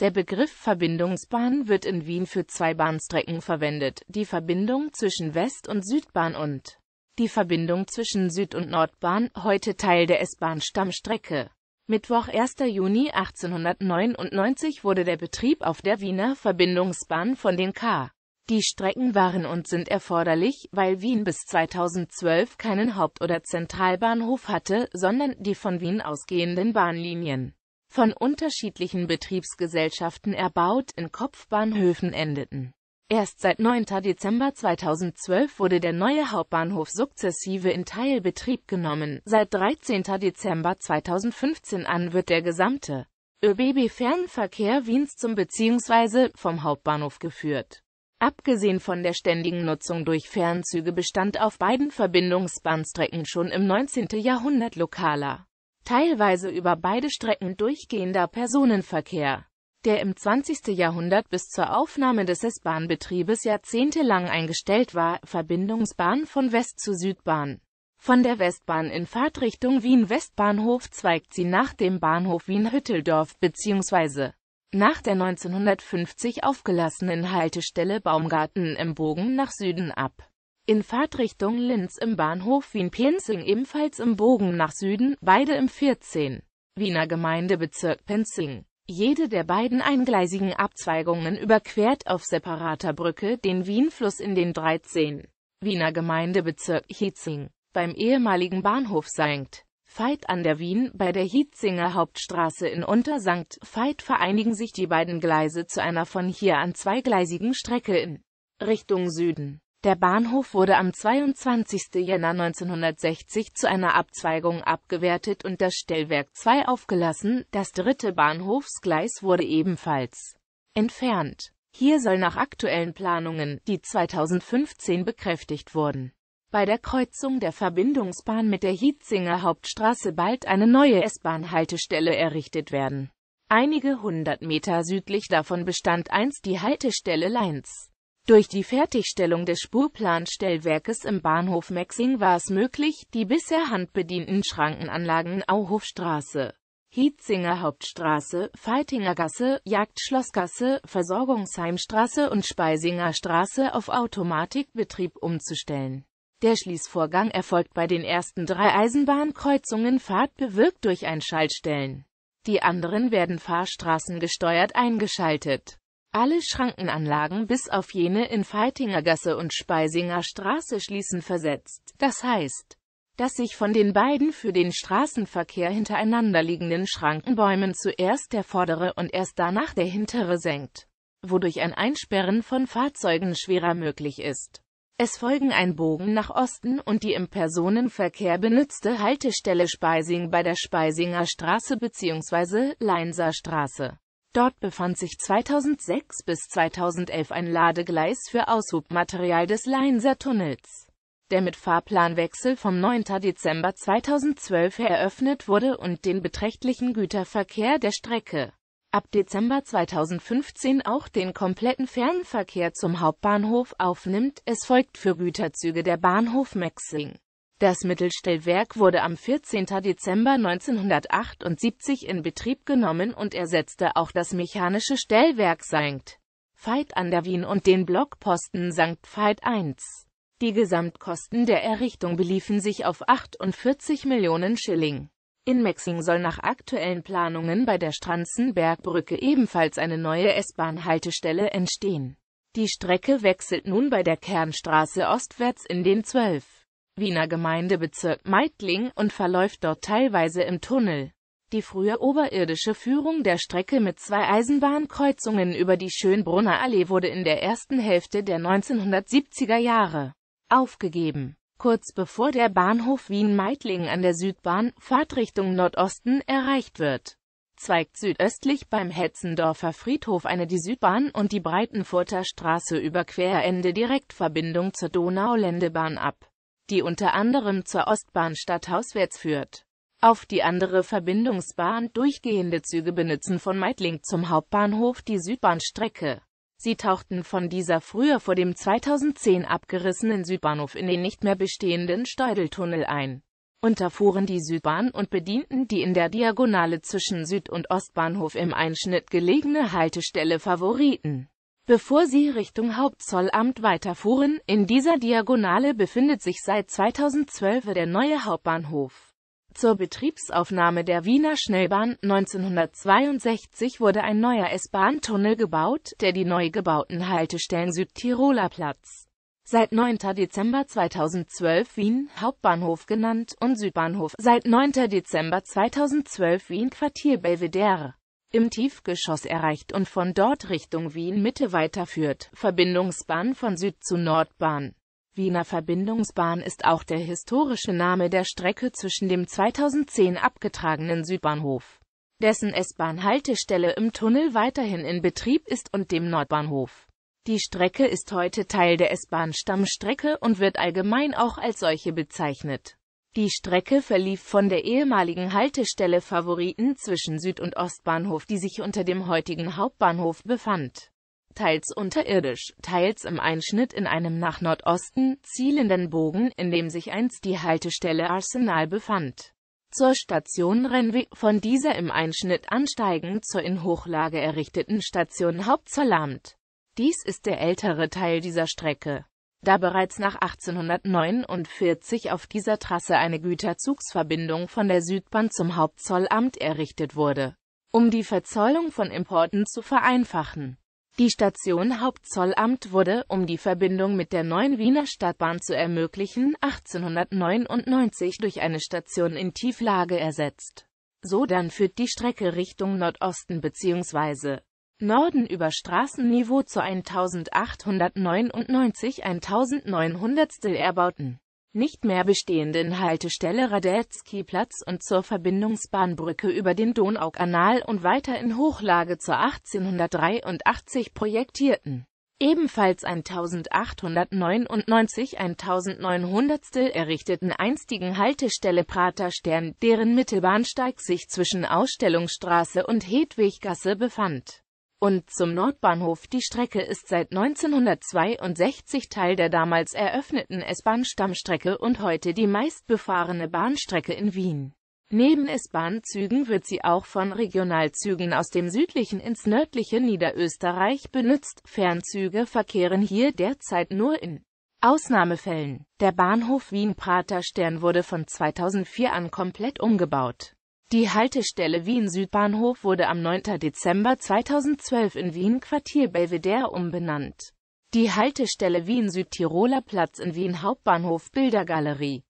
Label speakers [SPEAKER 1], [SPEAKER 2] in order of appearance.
[SPEAKER 1] Der Begriff Verbindungsbahn wird in Wien für zwei Bahnstrecken verwendet, die Verbindung zwischen West- und Südbahn und die Verbindung zwischen Süd- und Nordbahn, heute Teil der S-Bahn-Stammstrecke. Mittwoch 1. Juni 1899 wurde der Betrieb auf der Wiener Verbindungsbahn von den K. Die Strecken waren und sind erforderlich, weil Wien bis 2012 keinen Haupt- oder Zentralbahnhof hatte, sondern die von Wien ausgehenden Bahnlinien von unterschiedlichen Betriebsgesellschaften erbaut, in Kopfbahnhöfen endeten. Erst seit 9. Dezember 2012 wurde der neue Hauptbahnhof sukzessive in Teilbetrieb genommen. Seit 13. Dezember 2015 an wird der gesamte ÖBB-Fernverkehr Wiens zum bzw. vom Hauptbahnhof geführt. Abgesehen von der ständigen Nutzung durch Fernzüge bestand auf beiden Verbindungsbahnstrecken schon im 19. Jahrhundert lokaler teilweise über beide Strecken durchgehender Personenverkehr, der im 20. Jahrhundert bis zur Aufnahme des S-Bahn-Betriebes jahrzehntelang eingestellt war, Verbindungsbahn von West zu Südbahn. Von der Westbahn in Fahrtrichtung Wien-Westbahnhof zweigt sie nach dem Bahnhof Wien-Hütteldorf bzw. nach der 1950 aufgelassenen Haltestelle Baumgarten im Bogen nach Süden ab in Fahrtrichtung Linz im Bahnhof Wien-Penzing ebenfalls im Bogen nach Süden, beide im 14. Wiener Gemeindebezirk Penzing. Jede der beiden eingleisigen Abzweigungen überquert auf separater Brücke den Wienfluss in den 13. Wiener Gemeindebezirk Hietzing. Beim ehemaligen Bahnhof St. Veit an der Wien bei der Hietzinger Hauptstraße in Unter-St. Veit vereinigen sich die beiden Gleise zu einer von hier an zweigleisigen Strecke in Richtung Süden. Der Bahnhof wurde am 22. Jänner 1960 zu einer Abzweigung abgewertet und das Stellwerk 2 aufgelassen, das dritte Bahnhofsgleis wurde ebenfalls entfernt. Hier soll nach aktuellen Planungen, die 2015 bekräftigt wurden, bei der Kreuzung der Verbindungsbahn mit der Hietzinger Hauptstraße bald eine neue S-Bahn-Haltestelle errichtet werden. Einige hundert Meter südlich davon bestand einst die Haltestelle Leins. Durch die Fertigstellung des Spurplanstellwerkes im Bahnhof Mexing war es möglich, die bisher handbedienten Schrankenanlagen Auhofstraße, Hietzinger Hauptstraße, Feitinger Gasse, Jagdschlossgasse, Versorgungsheimstraße und Speisinger Straße auf Automatikbetrieb umzustellen. Der Schließvorgang erfolgt bei den ersten drei Eisenbahnkreuzungen fahrtbewirkt durch ein Schaltstellen. Die anderen werden fahrstraßengesteuert eingeschaltet. Alle Schrankenanlagen bis auf jene in Feitinger Gasse und Speisinger Straße schließen versetzt. Das heißt, dass sich von den beiden für den Straßenverkehr hintereinander liegenden Schrankenbäumen zuerst der vordere und erst danach der hintere senkt, wodurch ein Einsperren von Fahrzeugen schwerer möglich ist. Es folgen ein Bogen nach Osten und die im Personenverkehr benutzte Haltestelle Speising bei der Speisinger Straße bzw. Leinser Straße. Dort befand sich 2006 bis 2011 ein Ladegleis für Aushubmaterial des Leinser Tunnels, der mit Fahrplanwechsel vom 9. Dezember 2012 eröffnet wurde und den beträchtlichen Güterverkehr der Strecke ab Dezember 2015 auch den kompletten Fernverkehr zum Hauptbahnhof aufnimmt. Es folgt für Güterzüge der Bahnhof Mexing. Das Mittelstellwerk wurde am 14. Dezember 1978 in Betrieb genommen und ersetzte auch das mechanische Stellwerk St. Veit an der Wien und den Blockposten St. Veit 1. Die Gesamtkosten der Errichtung beliefen sich auf 48 Millionen Schilling. In Mexing soll nach aktuellen Planungen bei der Stranzenbergbrücke ebenfalls eine neue S-Bahn-Haltestelle entstehen. Die Strecke wechselt nun bei der Kernstraße ostwärts in den 12. Wiener Gemeindebezirk Meidling und verläuft dort teilweise im Tunnel. Die frühe oberirdische Führung der Strecke mit zwei Eisenbahnkreuzungen über die Schönbrunner Allee wurde in der ersten Hälfte der 1970er Jahre aufgegeben. Kurz bevor der Bahnhof Wien-Meidling an der Südbahn, Fahrtrichtung Nordosten, erreicht wird, zweigt südöstlich beim Hetzendorfer Friedhof eine die Südbahn und die Breitenfurter Straße über Querende Direktverbindung zur Donaulendebahn ab die unter anderem zur Ostbahn stadthauswärts führt. Auf die andere Verbindungsbahn durchgehende Züge benutzen von Meidling zum Hauptbahnhof die Südbahnstrecke. Sie tauchten von dieser früher vor dem 2010 abgerissenen Südbahnhof in den nicht mehr bestehenden Steudeltunnel ein, unterfuhren die Südbahn und bedienten die in der Diagonale zwischen Süd- und Ostbahnhof im Einschnitt gelegene Haltestelle Favoriten bevor sie Richtung Hauptzollamt weiterfuhren. In dieser Diagonale befindet sich seit 2012 der neue Hauptbahnhof. Zur Betriebsaufnahme der Wiener Schnellbahn 1962 wurde ein neuer S-Bahn-Tunnel gebaut, der die neu gebauten Haltestellen Südtiroler Platz seit 9. Dezember 2012 Wien Hauptbahnhof genannt und Südbahnhof seit 9. Dezember 2012 Wien Quartier Belvedere im Tiefgeschoss erreicht und von dort Richtung Wien-Mitte weiterführt. Verbindungsbahn von Süd zu Nordbahn Wiener Verbindungsbahn ist auch der historische Name der Strecke zwischen dem 2010 abgetragenen Südbahnhof, dessen S-Bahn-Haltestelle im Tunnel weiterhin in Betrieb ist und dem Nordbahnhof. Die Strecke ist heute Teil der S-Bahn-Stammstrecke und wird allgemein auch als solche bezeichnet. Die Strecke verlief von der ehemaligen Haltestelle Favoriten zwischen Süd- und Ostbahnhof, die sich unter dem heutigen Hauptbahnhof befand, teils unterirdisch, teils im Einschnitt in einem nach Nordosten zielenden Bogen, in dem sich einst die Haltestelle Arsenal befand. Zur Station Renwi, von dieser im Einschnitt ansteigend zur in Hochlage errichteten Station Hauptzollamt. Dies ist der ältere Teil dieser Strecke da bereits nach 1849 auf dieser Trasse eine Güterzugsverbindung von der Südbahn zum Hauptzollamt errichtet wurde, um die Verzollung von Importen zu vereinfachen. Die Station Hauptzollamt wurde, um die Verbindung mit der neuen Wiener Stadtbahn zu ermöglichen, 1899 durch eine Station in Tieflage ersetzt. So dann führt die Strecke Richtung Nordosten bzw. Norden über Straßenniveau zu 1899 1900 erbauten. Nicht mehr bestehenden Haltestelle Radetzky-Platz und zur Verbindungsbahnbrücke über den Donaukanal und weiter in Hochlage zur 1883 projektierten. Ebenfalls 1899 1900 errichteten einstigen Haltestelle Praterstern, deren Mittelbahnsteig sich zwischen Ausstellungsstraße und Hedwiggasse befand und zum Nordbahnhof. Die Strecke ist seit 1962 Teil der damals eröffneten S-Bahn-Stammstrecke und heute die meistbefahrene Bahnstrecke in Wien. Neben S-Bahn-Zügen wird sie auch von Regionalzügen aus dem südlichen ins nördliche Niederösterreich benutzt. Fernzüge verkehren hier derzeit nur in Ausnahmefällen. Der Bahnhof wien praterstern wurde von 2004 an komplett umgebaut. Die Haltestelle Wien Südbahnhof wurde am 9. Dezember 2012 in Wien Quartier Belvedere umbenannt. Die Haltestelle Wien Südtiroler Platz in Wien Hauptbahnhof Bildergalerie